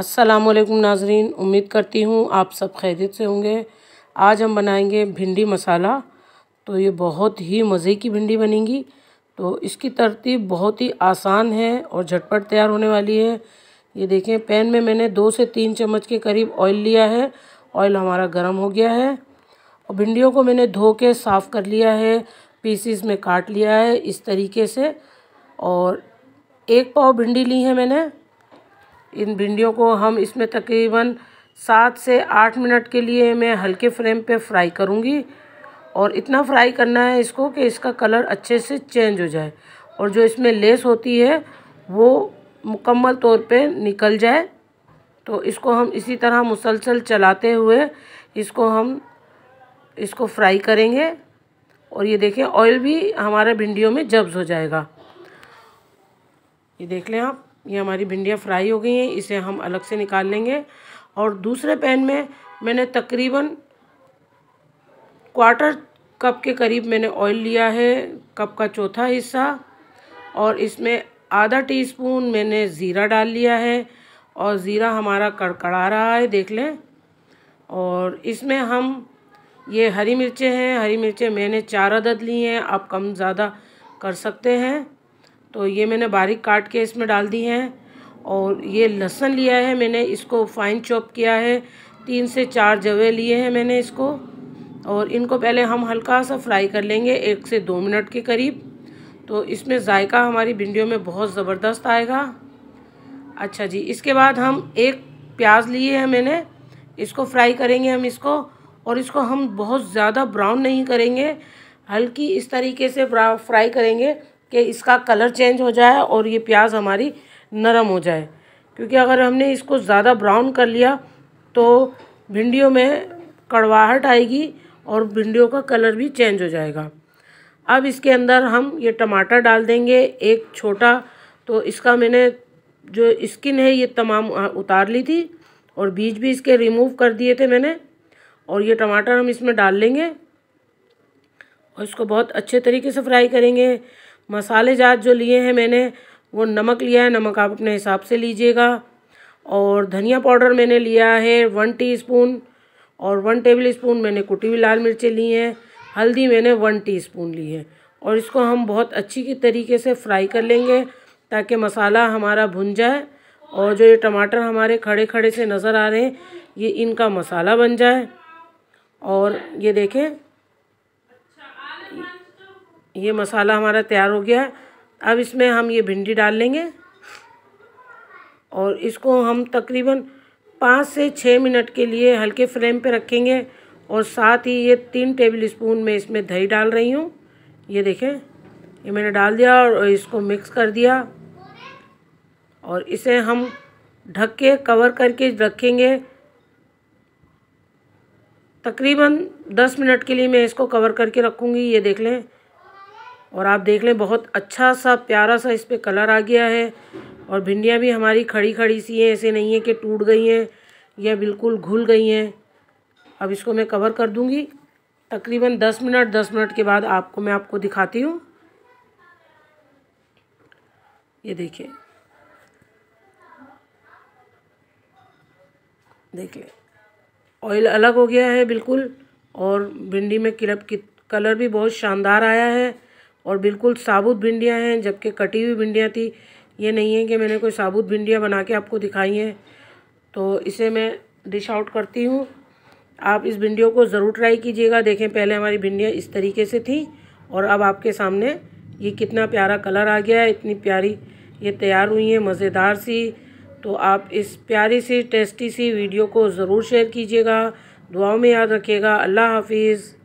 अस्सलाम वालेकुम नाजरीन उम्मीद करती हूँ आप सब खैरियत से होंगे आज हम बनाएंगे भिंडी मसाला तो ये बहुत ही मज़े की भिंडी बनेगी तो इसकी तरतीब बहुत ही आसान है और झटपट तैयार होने वाली है ये देखें पैन में मैंने दो से तीन चम्मच के करीब ऑयल लिया है ऑयल हमारा गर्म हो गया है और भिंडियों को मैंने धो के साफ़ कर लिया है पीसीस में काट लिया है इस तरीके से और एक पाव भिंडी ली है मैंने इन भिंडियों को हम इसमें तकरीबन सात से आठ मिनट के लिए मैं हल्के फ्लेम पे फ्राई करूँगी और इतना फ्राई करना है इसको कि इसका कलर अच्छे से चेंज हो जाए और जो इसमें लेस होती है वो मुकम्मल तौर पे निकल जाए तो इसको हम इसी तरह मुसलसल चलाते हुए इसको हम इसको फ्राई करेंगे और ये देखें ऑयल भी हमारे भिंडियों में जब्ज़ हो जाएगा ये देख लें आप ये हमारी भिंडियाँ फ्राई हो गई हैं इसे हम अलग से निकाल लेंगे और दूसरे पैन में मैंने तकरीबन क्वार्टर कप के करीब मैंने ऑयल लिया है कप का चौथा हिस्सा और इसमें आधा टीस्पून मैंने ज़ीरा डाल लिया है और ज़ीरा हमारा कड़कड़ा रहा है देख लें और इसमें हम ये हरी मिर्चें हैं हरी मिर्चें मैंने चार अदद ली हैं आप कम ज़्यादा कर सकते हैं तो ये मैंने बारीक काट के इसमें डाल दी हैं और ये लहसन लिया है मैंने इसको फाइन चॉप किया है तीन से चार जवे लिए हैं मैंने इसको और इनको पहले हम हल्का सा फ्राई कर लेंगे एक से दो मिनट के करीब तो इसमें जायका हमारी भिंडियों में बहुत ज़बरदस्त आएगा अच्छा जी इसके बाद हम एक प्याज लिए हैं मैंने इसको फ्राई करेंगे हम इसको और इसको हम बहुत ज़्यादा ब्राउन नहीं करेंगे हल्की इस तरीके से फ्राई करेंगे कि इसका कलर चेंज हो जाए और ये प्याज हमारी नरम हो जाए क्योंकि अगर हमने इसको ज़्यादा ब्राउन कर लिया तो भिंडियों में कड़वाहट आएगी और भिंडियों का कलर भी चेंज हो जाएगा अब इसके अंदर हम ये टमाटर डाल देंगे एक छोटा तो इसका मैंने जो स्किन है ये तमाम उतार ली थी और बीज भी इसके रिमूव कर दिए थे मैंने और ये टमाटर हम इसमें डाल लेंगे और इसको बहुत अच्छे तरीके से फ्राई करेंगे मसाले जात जो लिए हैं मैंने वो नमक लिया है नमक आप अपने हिसाब से लीजिएगा और धनिया पाउडर मैंने लिया है वन टीस्पून और वन टेबल स्पून मैंने कुटी हुई लाल मिर्चें ली हैं हल्दी मैंने वन टीस्पून ली है और इसको हम बहुत अच्छी की तरीके से फ्राई कर लेंगे ताकि मसाला हमारा भुन जाए और जो ये टमाटर हमारे खड़े खड़े से नज़र आ रहे हैं ये इनका मसाला बन जाए और ये देखें ये मसाला हमारा तैयार हो गया है अब इसमें हम ये भिंडी डाल लेंगे और इसको हम तकरीबन पाँच से छः मिनट के लिए हल्के फ्लेम पे रखेंगे और साथ ही ये तीन टेबल स्पून में इसमें दही डाल रही हूँ ये देखें ये मैंने डाल दिया और इसको मिक्स कर दिया और इसे हम ढक के कवर करके रखेंगे तकरीबन दस मिनट के लिए मैं इसको कवर करके रखूँगी ये देख लें और आप देख लें बहुत अच्छा सा प्यारा सा इस पर कलर आ गया है और भिंडियाँ भी हमारी खड़ी खड़ी सी हैं ऐसे नहीं है कि टूट गई हैं या बिल्कुल घुल गई हैं अब इसको मैं कवर कर दूँगी तकरीबन दस मिनट दस मिनट के बाद आपको मैं आपको दिखाती हूँ ये देखिए देख लें ऑयल अलग हो गया है बिल्कुल और भिंडी में किलब की कलर भी बहुत शानदार आया है और बिल्कुल साबुत भिंडियाँ हैं जबकि कटी हुई भिंडियाँ थी ये नहीं है कि मैंने कोई साबुत भिंडियाँ बना के आपको दिखाई हैं तो इसे मैं डिश आउट करती हूँ आप इस भिंडियों को ज़रूर ट्राई कीजिएगा देखें पहले हमारी भिंडियाँ इस तरीके से थी और अब आपके सामने ये कितना प्यारा कलर आ गया है इतनी प्यारी ये तैयार हुई हैं मज़ेदार सी तो आप इस प्यारी सी टेस्टी सी वीडियो को ज़रूर शेयर कीजिएगा दुआओं में याद रखिएगा अल्लाह हाफिज़